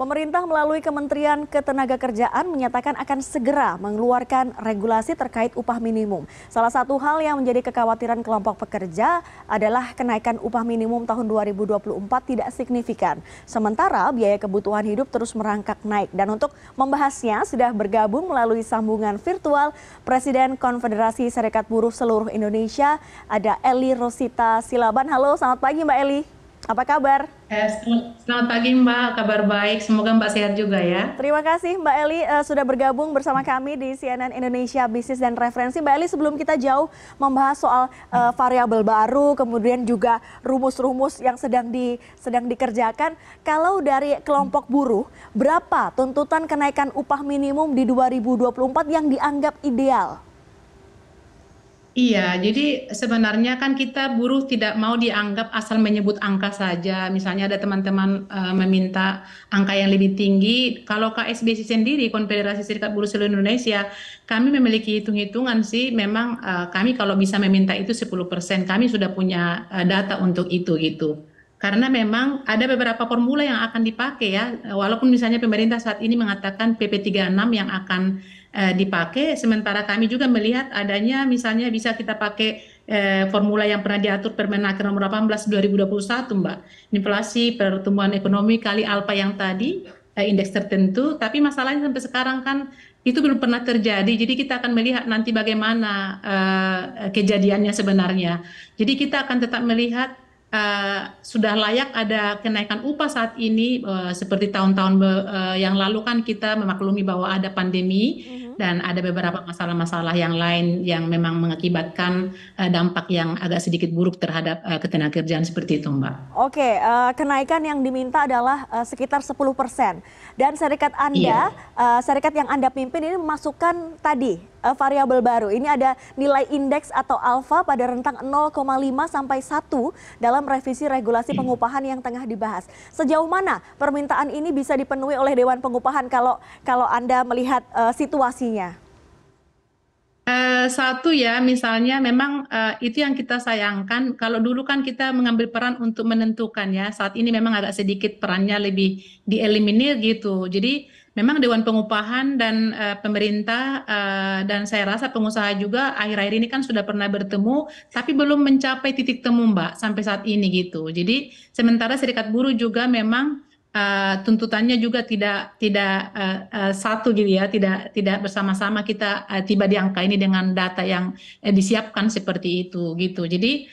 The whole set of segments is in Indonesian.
Pemerintah melalui Kementerian Ketenagakerjaan menyatakan akan segera mengeluarkan regulasi terkait upah minimum. Salah satu hal yang menjadi kekhawatiran kelompok pekerja adalah kenaikan upah minimum tahun 2024 tidak signifikan. Sementara biaya kebutuhan hidup terus merangkak naik. Dan untuk membahasnya sudah bergabung melalui sambungan virtual Presiden Konfederasi Serikat Buruh Seluruh Indonesia ada Eli Rosita Silaban. Halo, selamat pagi Mbak Eli. Apa kabar? Eh, selamat pagi Mbak, kabar baik. Semoga Mbak sehat juga ya. Terima kasih Mbak Eli eh, sudah bergabung bersama kami di CNN Indonesia Bisnis dan Referensi. Mbak Eli sebelum kita jauh membahas soal uh, variabel baru, kemudian juga rumus-rumus yang sedang di sedang dikerjakan. Kalau dari kelompok buruh, berapa tuntutan kenaikan upah minimum di 2024 yang dianggap ideal? Iya, jadi sebenarnya kan kita buruh tidak mau dianggap asal menyebut angka saja. Misalnya ada teman-teman uh, meminta angka yang lebih tinggi. Kalau KSBC sendiri, Konfederasi Serikat Buruh Seluruh Indonesia, kami memiliki hitung-hitungan sih. Memang uh, kami kalau bisa meminta itu 10%, kami sudah punya uh, data untuk itu gitu karena memang ada beberapa formula yang akan dipakai ya walaupun misalnya pemerintah saat ini mengatakan PP36 yang akan Eh, dipakai. Sementara kami juga melihat adanya misalnya bisa kita pakai eh, formula yang pernah diatur Permenaker nomor 18 2021, Mbak. Inflasi pertumbuhan ekonomi kali alpa yang tadi eh, indeks tertentu, tapi masalahnya sampai sekarang kan itu belum pernah terjadi. Jadi kita akan melihat nanti bagaimana eh, kejadiannya sebenarnya. Jadi kita akan tetap melihat uh, sudah layak ada kenaikan upah saat ini uh, seperti tahun-tahun uh, yang lalu kan kita memaklumi bahwa ada pandemi uh-huh. dan ada beberapa masalah-masalah yang lain yang memang mengakibatkan uh, dampak yang agak sedikit buruk terhadap uh, ketenagakerjaan seperti itu Mbak. Oke, uh, kenaikan yang diminta adalah uh, sekitar 10% dan serikat Anda, yeah. Iya. uh, serikat yang Anda pimpin ini memasukkan tadi uh, variabel baru. Ini ada nilai indeks atau alfa pada rentang 0,5 sampai 1 dalam revisi regulasi pengupahan yang tengah dibahas. Sejauh mana permintaan ini bisa dipenuhi oleh Dewan Pengupahan kalau kalau Anda melihat uh, situasinya? Eh, satu ya, misalnya memang uh, itu yang kita sayangkan. Kalau dulu kan kita mengambil peran untuk menentukan ya, saat ini memang agak sedikit perannya lebih dieliminir gitu. Jadi memang Dewan Pengupahan dan uh, pemerintah uh, dan saya rasa pengusaha juga akhir-akhir ini kan sudah pernah bertemu tapi belum mencapai titik temu Mbak sampai saat ini gitu. Jadi sementara serikat buruh juga memang Eh, tuntutannya juga tidak tidak eh, eh, satu gitu ya, tidak tidak bersama-sama kita tiba di angka ini dengan data yang disiapkan seperti itu gitu. Jadi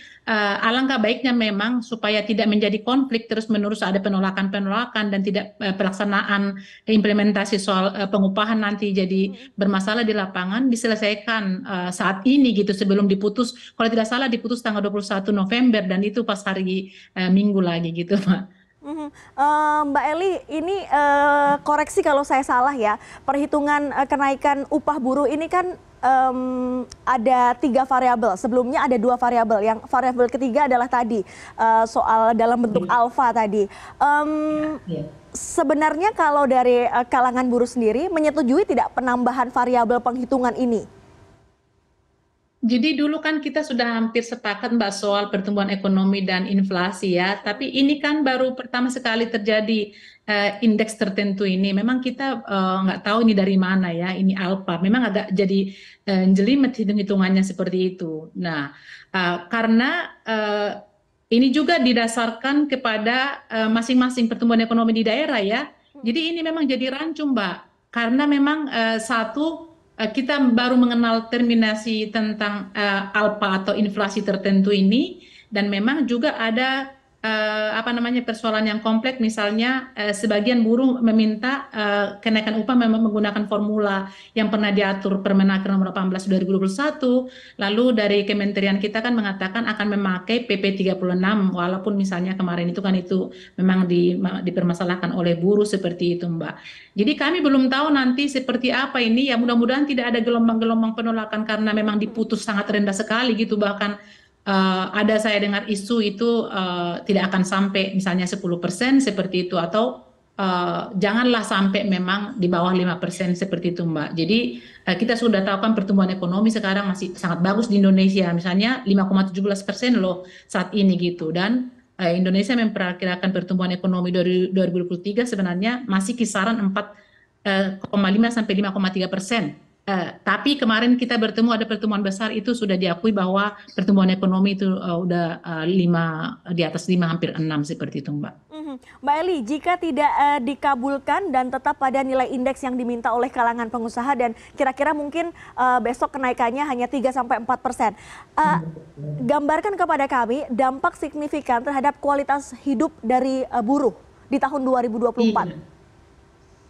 alangkah baiknya memang supaya tidak menjadi konflik terus-menerus ada penolakan-penolakan dan tidak pelaksanaan implementasi soal pengupahan nanti jadi mm-hmm. bermasalah di lapangan diselesaikan saat ini gitu sebelum diputus kalau tidak salah diputus tanggal 21 November dan itu pas hari Minggu lagi gitu Pak. Uh, Mbak Eli, ini uh, koreksi kalau saya salah ya. Perhitungan uh, kenaikan upah buruh ini kan um, ada tiga variabel. Sebelumnya ada dua variabel. Yang variabel ketiga adalah tadi uh, soal dalam bentuk hmm. Iya. alfa tadi. Um, ya, ya. Sebenarnya kalau dari kalangan buruh sendiri menyetujui tidak penambahan variabel penghitungan ini? Jadi dulu kan kita sudah hampir sepakat Mbak soal pertumbuhan ekonomi dan inflasi ya, tapi ini kan baru pertama sekali terjadi uh, indeks tertentu ini. Memang kita uh, nggak tahu ini dari mana ya, ini alpha. Memang agak jadi uh, jelimet hitung-hitungannya seperti itu. Nah, uh, karena uh, ini juga didasarkan kepada masing-masing uh, pertumbuhan ekonomi di daerah ya. Hmm. Jadi ini memang jadi rancu Mbak, karena memang uh, satu Eh, kita baru mengenal terminasi tentang eh, alpa atau inflasi tertentu ini dan memang juga ada eh, apa namanya persoalan yang kompleks misalnya eh, sebagian buruh meminta eh, kenaikan upah memang menggunakan formula yang pernah diatur Permenaker nomor 18 2021 lalu dari kementerian kita kan mengatakan akan memakai PP 36 walaupun misalnya kemarin itu kan itu memang di, dipermasalahkan oleh buruh seperti itu Mbak. Jadi kami belum tahu nanti seperti apa ini ya mudah-mudahan tidak ada gelombang-gelombang penolakan karena memang diputus sangat rendah sekali gitu bahkan uh, ada saya dengar isu itu uh, tidak akan sampai misalnya 10% seperti itu atau uh, janganlah sampai memang di bawah 5% seperti itu Mbak. Jadi uh, kita sudah tahu kan pertumbuhan ekonomi sekarang masih sangat bagus di Indonesia misalnya 5,17% loh saat ini gitu dan Indonesia memperkirakan pertumbuhan ekonomi dari 2023 sebenarnya masih kisaran 4,5 sampai 5,3 persen Eh, tapi kemarin kita bertemu ada pertemuan besar itu sudah diakui bahwa pertumbuhan ekonomi itu uh, udah uh, lima di atas lima hampir enam seperti itu Mbak. Mhm. Mbak Eli, jika tidak uh, dikabulkan dan tetap pada nilai indeks yang diminta oleh kalangan pengusaha dan kira-kira mungkin uh, besok kenaikannya hanya 3 sampai empat persen, gambarkan kepada kami dampak signifikan terhadap kualitas hidup dari uh, buruh di tahun 2024. Iya.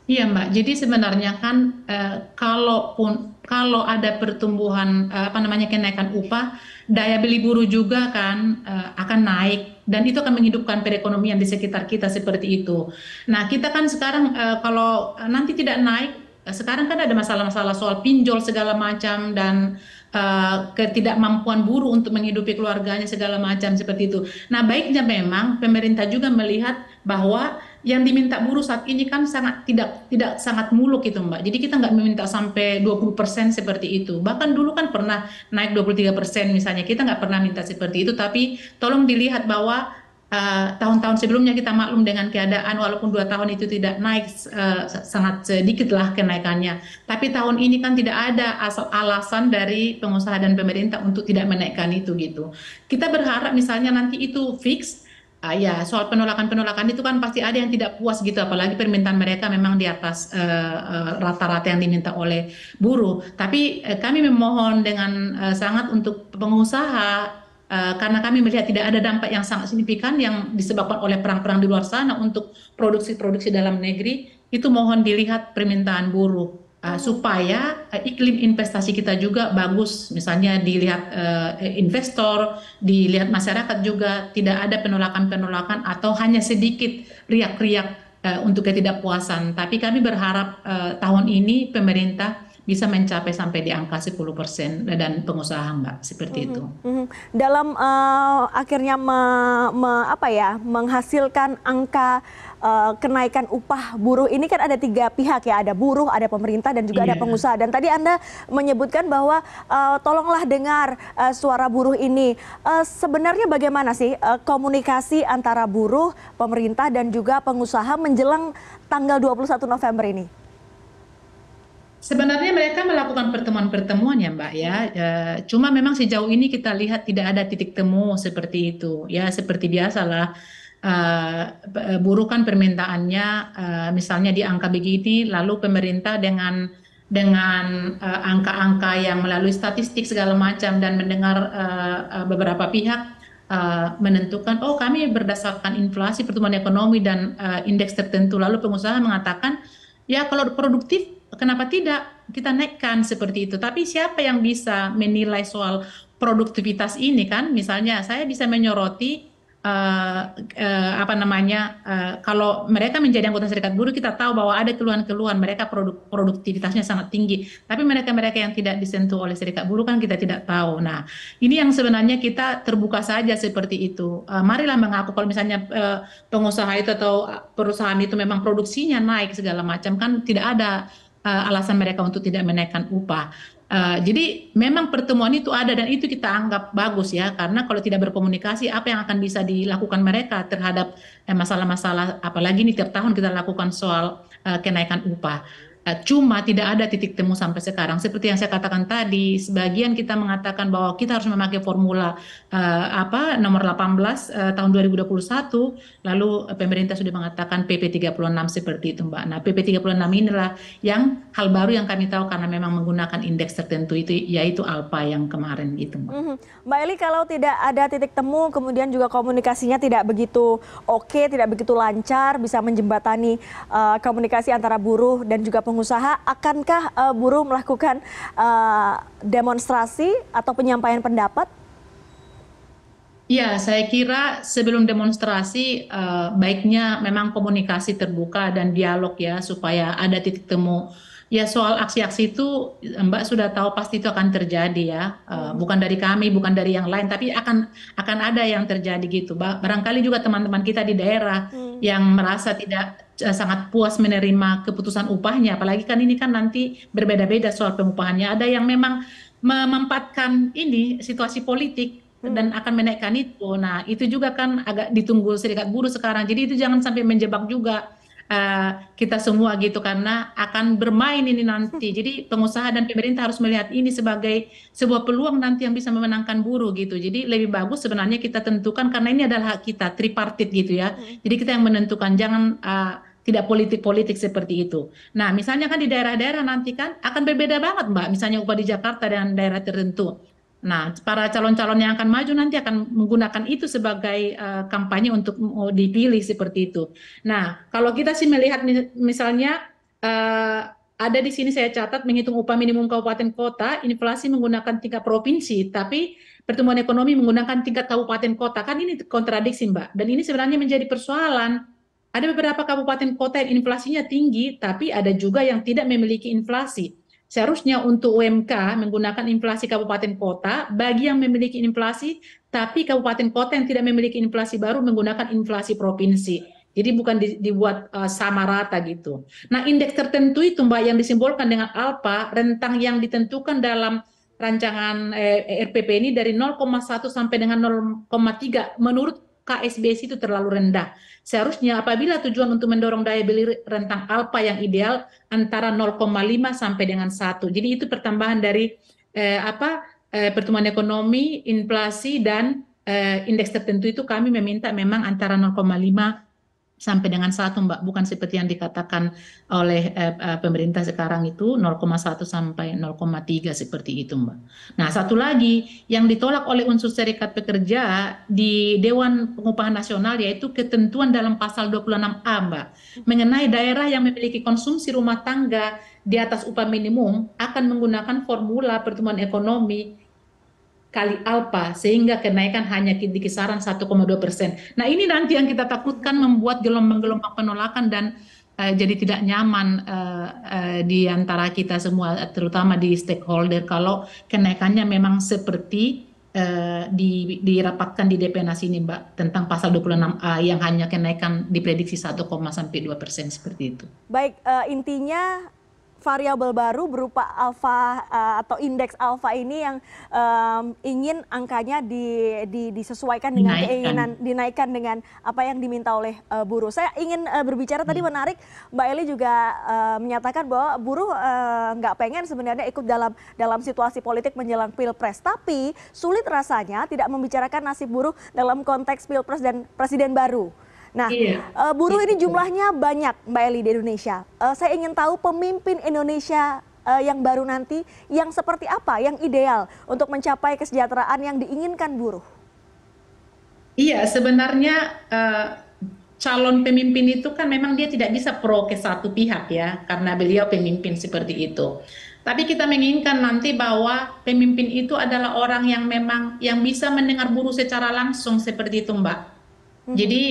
Iya Mbak, jadi sebenarnya kan eh, kalaupun kalau ada pertumbuhan eh, apa namanya kenaikan upah, daya beli buruh juga kan eh, akan naik dan itu akan menghidupkan perekonomian di sekitar kita seperti itu. Nah kita kan sekarang eh, kalau nanti tidak naik, eh, sekarang kan ada masalah-masalah soal pinjol segala macam dan eh, ketidakmampuan buruh untuk menghidupi keluarganya segala macam seperti itu. Nah, baiknya memang pemerintah juga melihat bahwa yang diminta buruh saat ini kan sangat tidak tidak sangat muluk gitu Mbak. Jadi kita nggak meminta sampai 20% seperti itu. Bahkan dulu kan pernah naik 23% misalnya. Kita nggak pernah minta seperti itu tapi tolong dilihat bahwa eh, tahun-tahun uh, sebelumnya kita maklum dengan keadaan walaupun dua tahun itu tidak naik uh, sangat sedikit lah kenaikannya tapi tahun ini kan tidak ada asal alasan dari pengusaha dan pemerintah untuk tidak menaikkan itu gitu kita berharap misalnya nanti itu fix Uh, ya, soal penolakan-penolakan itu kan pasti ada yang tidak puas gitu, apalagi permintaan mereka memang di atas eh, eh, rata-rata uh, uh, yang diminta oleh buruh. Tapi uh, kami memohon dengan uh, sangat untuk pengusaha uh, karena kami melihat tidak ada dampak yang sangat signifikan yang disebabkan oleh perang-perang di luar sana untuk produksi-produksi dalam negeri itu mohon dilihat permintaan buruh uh, supaya uh, iklim investasi kita juga bagus misalnya dilihat uh, investor dilihat masyarakat juga tidak ada penolakan-penolakan atau hanya sedikit riak-riak uh, untuk ketidakpuasan tapi kami berharap uh, tahun ini pemerintah bisa mencapai sampai di angka 10 persen dan pengusaha mbak seperti itu. Mm Dalam uh, akhirnya me, me, apa ya menghasilkan angka uh, kenaikan upah buruh ini kan ada tiga pihak ya, ada buruh, ada pemerintah dan juga yeah. ada iya. pengusaha. Dan tadi Anda menyebutkan bahwa uh, tolonglah dengar uh, suara buruh ini. Uh, sebenarnya bagaimana sih uh, komunikasi antara buruh, pemerintah dan juga pengusaha menjelang tanggal 21 November ini? Sebenarnya mereka melakukan pertemuan-pertemuan ya Mbak ya. E, cuma memang sejauh ini kita lihat tidak ada titik temu seperti itu. Ya seperti biasalah uh, buruh kan permintaannya uh, misalnya di angka begini lalu pemerintah dengan dengan angka-angka uh, yang melalui statistik segala macam dan mendengar uh, beberapa pihak uh, menentukan oh kami berdasarkan inflasi pertumbuhan ekonomi dan uh, indeks tertentu lalu pengusaha mengatakan ya kalau produktif kenapa tidak kita naikkan seperti itu tapi siapa yang bisa menilai soal produktivitas ini kan misalnya saya bisa menyoroti Uh, apa namanya uh, kalau mereka menjadi anggota serikat buruh kita tahu bahwa ada keluhan-keluhan mereka produk, produktivitasnya sangat tinggi tapi mereka-mereka yang tidak disentuh oleh serikat buruh kan kita tidak tahu nah ini yang sebenarnya kita terbuka saja seperti itu uh, marilah mengaku kalau misalnya uh, pengusaha itu atau perusahaan itu memang produksinya naik segala macam kan tidak ada alasan mereka untuk tidak menaikkan upah Uh, jadi memang pertemuan itu ada dan itu kita anggap bagus ya karena kalau tidak berkomunikasi apa yang akan bisa dilakukan mereka terhadap eh, masalah-masalah eh, apalagi ini tiap tahun kita lakukan soal uh, kenaikan upah. Eh, cuma tidak ada titik temu sampai sekarang. Seperti yang saya katakan tadi, sebagian kita mengatakan bahwa kita harus memakai formula uh, apa nomor 18 uh, eh, tahun 2021, lalu pemerintah sudah mengatakan PP 36 seperti itu, Mbak. Nah, PP 36 inilah yang hal baru yang kami tahu karena memang menggunakan indeks tertentu itu yaitu alfa yang kemarin itu, Mbak. Mm-hmm. Mbak Eli, kalau tidak ada titik temu, kemudian juga komunikasinya tidak begitu oke, tidak begitu lancar, bisa menjembatani uh, komunikasi antara buruh dan juga pengusaha pengusaha, akankah uh, buruh melakukan uh, demonstrasi atau penyampaian pendapat? Ya, saya kira sebelum demonstrasi uh, baiknya memang komunikasi terbuka dan dialog ya supaya ada titik temu. Ya soal aksi-aksi itu Mbak sudah tahu pasti itu akan terjadi ya, uh, bukan dari kami, bukan dari yang lain, tapi akan akan ada yang terjadi gitu. Barangkali juga teman-teman kita di daerah hmm yang merasa tidak eh, sangat puas menerima keputusan upahnya apalagi kan ini kan nanti berbeda-beda soal pengupahannya ada yang memang memanfaatkan ini situasi politik hmm. dan akan menaikkan itu. Nah, itu juga kan agak ditunggu serikat buruh sekarang. Jadi itu jangan sampai menjebak juga Eh, kita semua gitu karena akan bermain ini nanti. Hmm. Jadi pengusaha dan pemerintah harus melihat ini sebagai sebuah peluang nanti yang bisa memenangkan buruh gitu. Jadi lebih bagus sebenarnya kita tentukan karena ini adalah hak kita tripartit gitu ya. Hmm. Jadi kita yang menentukan jangan uh, tidak politik-politik seperti itu. Nah, misalnya kan di daerah-daerah nanti kan akan berbeda banget, Mbak. Misalnya upah di Jakarta dan daerah tertentu. Nah, para calon-calon yang akan maju nanti akan menggunakan itu sebagai uh, kampanye untuk dipilih seperti itu. Nah, kalau kita sih melihat misalnya uh, ada di sini saya catat menghitung upah minimum kabupaten kota, inflasi menggunakan tingkat provinsi, tapi pertumbuhan ekonomi menggunakan tingkat kabupaten kota. Kan ini kontradiksi, Mbak. Dan ini sebenarnya menjadi persoalan. Ada beberapa kabupaten kota yang inflasinya tinggi, tapi ada juga yang tidak memiliki inflasi. Seharusnya untuk UMK menggunakan inflasi kabupaten kota bagi yang memiliki inflasi, tapi kabupaten kota yang tidak memiliki inflasi baru menggunakan inflasi provinsi. Jadi bukan dibuat eh, sama rata gitu. Nah indeks tertentu itu mbak yang disimbolkan dengan alfa rentang yang ditentukan dalam rancangan eh, RPP ini dari 0,1 sampai dengan 0,3 menurut KSBS itu terlalu rendah. Seharusnya apabila tujuan untuk mendorong daya beli rentang alpha yang ideal antara 0,5 sampai dengan 1. Jadi itu pertambahan dari eh, apa eh, pertumbuhan ekonomi, inflasi dan eh, indeks tertentu itu kami meminta memang antara 0,5 sampai dengan satu Mbak, bukan seperti yang dikatakan oleh eh, eh pemerintah sekarang itu 0,1 sampai 0,3 seperti itu Mbak. Nah satu lagi yang ditolak oleh unsur serikat pekerja di Dewan Pengupahan Nasional yaitu ketentuan dalam pasal 26A Mbak mengenai daerah yang memiliki konsumsi rumah tangga di atas upah minimum akan menggunakan formula pertumbuhan ekonomi kali alpha sehingga kenaikan hanya di kisaran 1,2 persen. Nah ini nanti yang kita takutkan membuat gelombang-gelombang penolakan dan uh, jadi tidak nyaman uh, uh, di antara kita semua, terutama di stakeholder kalau kenaikannya memang seperti uh, di, dirapatkan di DPNAS ini Mbak tentang pasal 26A yang hanya kenaikan diprediksi 1, sampai 2 persen seperti itu. Baik, uh, intinya variabel baru berupa alfa uh, eh, atau indeks alfa ini yang um, ingin angkanya di, di, disesuaikan dengan dinaikkan. keinginan dinaikkan dengan apa yang diminta oleh uh, buruh. Saya ingin uh, berbicara hmm. tadi menarik Mbak Eli juga uh, menyatakan bahwa buruh nggak uh, pengen sebenarnya ikut dalam dalam situasi politik menjelang pilpres, tapi sulit rasanya tidak membicarakan nasib buruh dalam konteks pilpres dan presiden baru. Nah, iya. uh, buruh ini gitu. jumlahnya banyak, Mbak Eli di Indonesia. Uh, saya ingin tahu pemimpin Indonesia uh, yang baru nanti yang seperti apa yang ideal untuk mencapai kesejahteraan yang diinginkan buruh? Iya, sebenarnya uh, calon pemimpin itu kan memang dia tidak bisa pro ke satu pihak ya, karena beliau pemimpin seperti itu. Tapi kita menginginkan nanti bahwa pemimpin itu adalah orang yang memang yang bisa mendengar buruh secara langsung seperti itu, Mbak. Mm -hmm. Jadi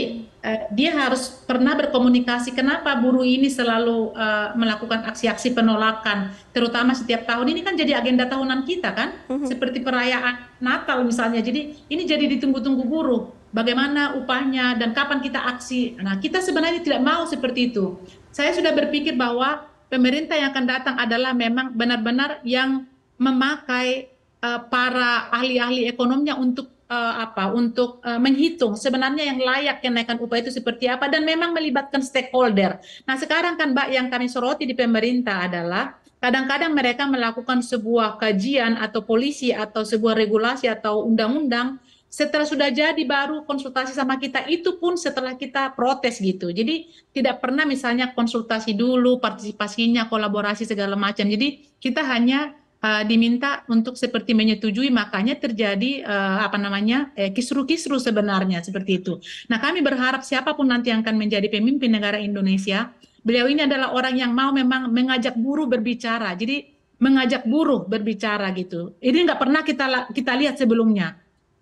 Eh, dia harus pernah berkomunikasi kenapa buruh ini selalu uh, melakukan aksi-aksi penolakan terutama setiap tahun ini kan jadi agenda tahunan kita kan mhm. seperti perayaan Natal misalnya jadi ini jadi ditunggu-tunggu buruh bagaimana upahnya dan kapan kita aksi nah kita sebenarnya tidak mau seperti itu saya sudah berpikir bahwa pemerintah yang akan datang adalah memang benar-benar yang memakai eh, para ahli-ahli ekonominya untuk Eh, apa untuk eh, menghitung sebenarnya yang layak kenaikan upah itu seperti apa dan memang melibatkan stakeholder. Nah sekarang kan Mbak yang kami soroti di pemerintah adalah kadang-kadang mereka melakukan sebuah kajian atau polisi atau sebuah regulasi atau undang-undang setelah sudah jadi baru konsultasi sama kita itu pun setelah kita protes gitu. Jadi tidak pernah misalnya konsultasi dulu partisipasinya, kolaborasi segala macam. Jadi kita hanya uh, diminta untuk seperti menyetujui makanya terjadi uh, apa namanya eh, kisru-kisru sebenarnya seperti itu. Nah kami berharap siapapun nanti yang akan menjadi pemimpin negara Indonesia, beliau ini adalah orang yang mau memang mengajak buruh berbicara. Jadi mengajak buruh berbicara gitu. Ini nggak pernah kita kita lihat sebelumnya.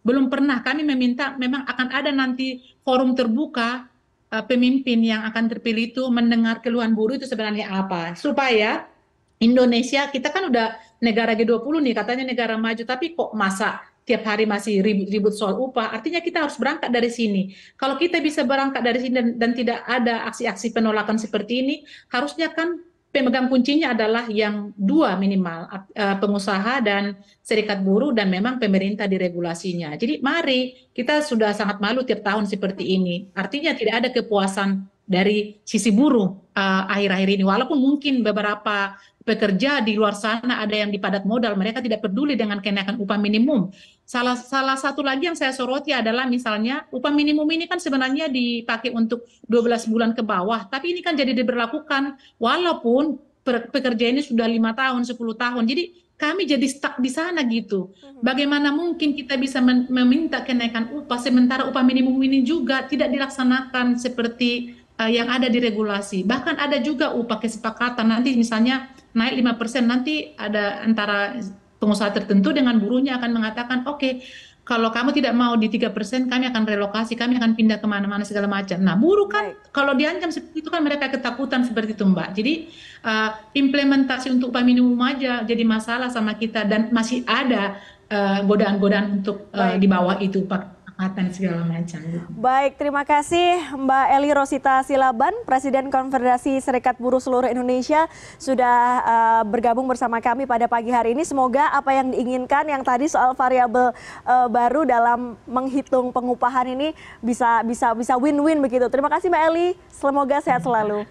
Belum pernah kami meminta memang akan ada nanti forum terbuka pemimpin yang akan terpilih itu mendengar keluhan buruh itu sebenarnya apa supaya Indonesia kita kan udah negara G20 nih katanya negara maju tapi kok masa tiap hari masih ribut-ribut soal upah. Artinya kita harus berangkat dari sini. Kalau kita bisa berangkat dari sini dan, dan tidak ada aksi-aksi penolakan seperti ini, harusnya kan pemegang kuncinya adalah yang dua minimal eh, pengusaha dan serikat buruh dan memang pemerintah diregulasinya Jadi mari kita sudah sangat malu tiap tahun seperti ini. Artinya tidak ada kepuasan dari sisi buruh eh, akhir-akhir uh, ini. Walaupun mungkin beberapa pekerja di luar sana ada yang dipadat modal, mereka tidak peduli dengan kenaikan upah minimum. Salah salah satu lagi yang saya soroti adalah misalnya upah minimum ini kan sebenarnya dipakai untuk 12 bulan ke bawah, tapi ini kan jadi diberlakukan walaupun pekerja ini sudah lima tahun, 10 tahun. Jadi kami jadi stuck di sana gitu. Hmm. Bagaimana mungkin kita bisa meminta kenaikan upah sementara upah minimum ini juga tidak dilaksanakan seperti Eh, yang ada di regulasi. Bahkan ada juga upah uh, kesepakatan nanti misalnya naik 5% nanti ada antara pengusaha tertentu dengan buruhnya akan mengatakan oke okay, kalau kamu tidak mau di tiga persen, kami akan relokasi, kami akan pindah kemana-mana segala macam. Nah, buruh kan kalau diancam seperti itu kan mereka ketakutan seperti itu Mbak. Jadi uh, implementasi untuk upah minimum aja jadi masalah sama kita dan masih ada eh, godaan-godaan uh, untuk uh, di bawah itu Pak kesepakatan segala macam. Gitu. Baik, terima kasih Mbak Eli Rosita Silaban, Presiden Konfederasi Serikat Buruh Seluruh Indonesia sudah uh, bergabung bersama kami pada pagi hari ini. Semoga apa yang diinginkan yang tadi soal variabel uh, baru dalam menghitung pengupahan ini bisa bisa bisa win-win begitu. Terima kasih Mbak Eli, semoga sehat selalu.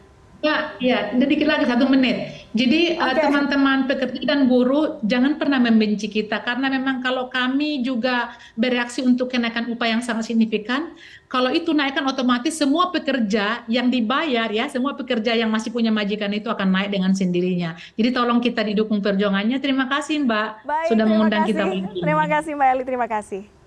Ya, ya, sedikit lagi satu menit. Jadi eh, teman-teman okay. uh, pekerja dan buruh jangan pernah membenci kita karena memang kalau kami juga bereaksi untuk kenaikan upah yang sangat signifikan, kalau itu naikkan otomatis semua pekerja yang dibayar ya, semua pekerja yang masih punya majikan itu akan naik dengan sendirinya. Jadi tolong kita didukung perjuangannya. Terima kasih Mbak Baik, sudah mengundang kasih. kita. Terima kasih Mbak Eli, terima kasih.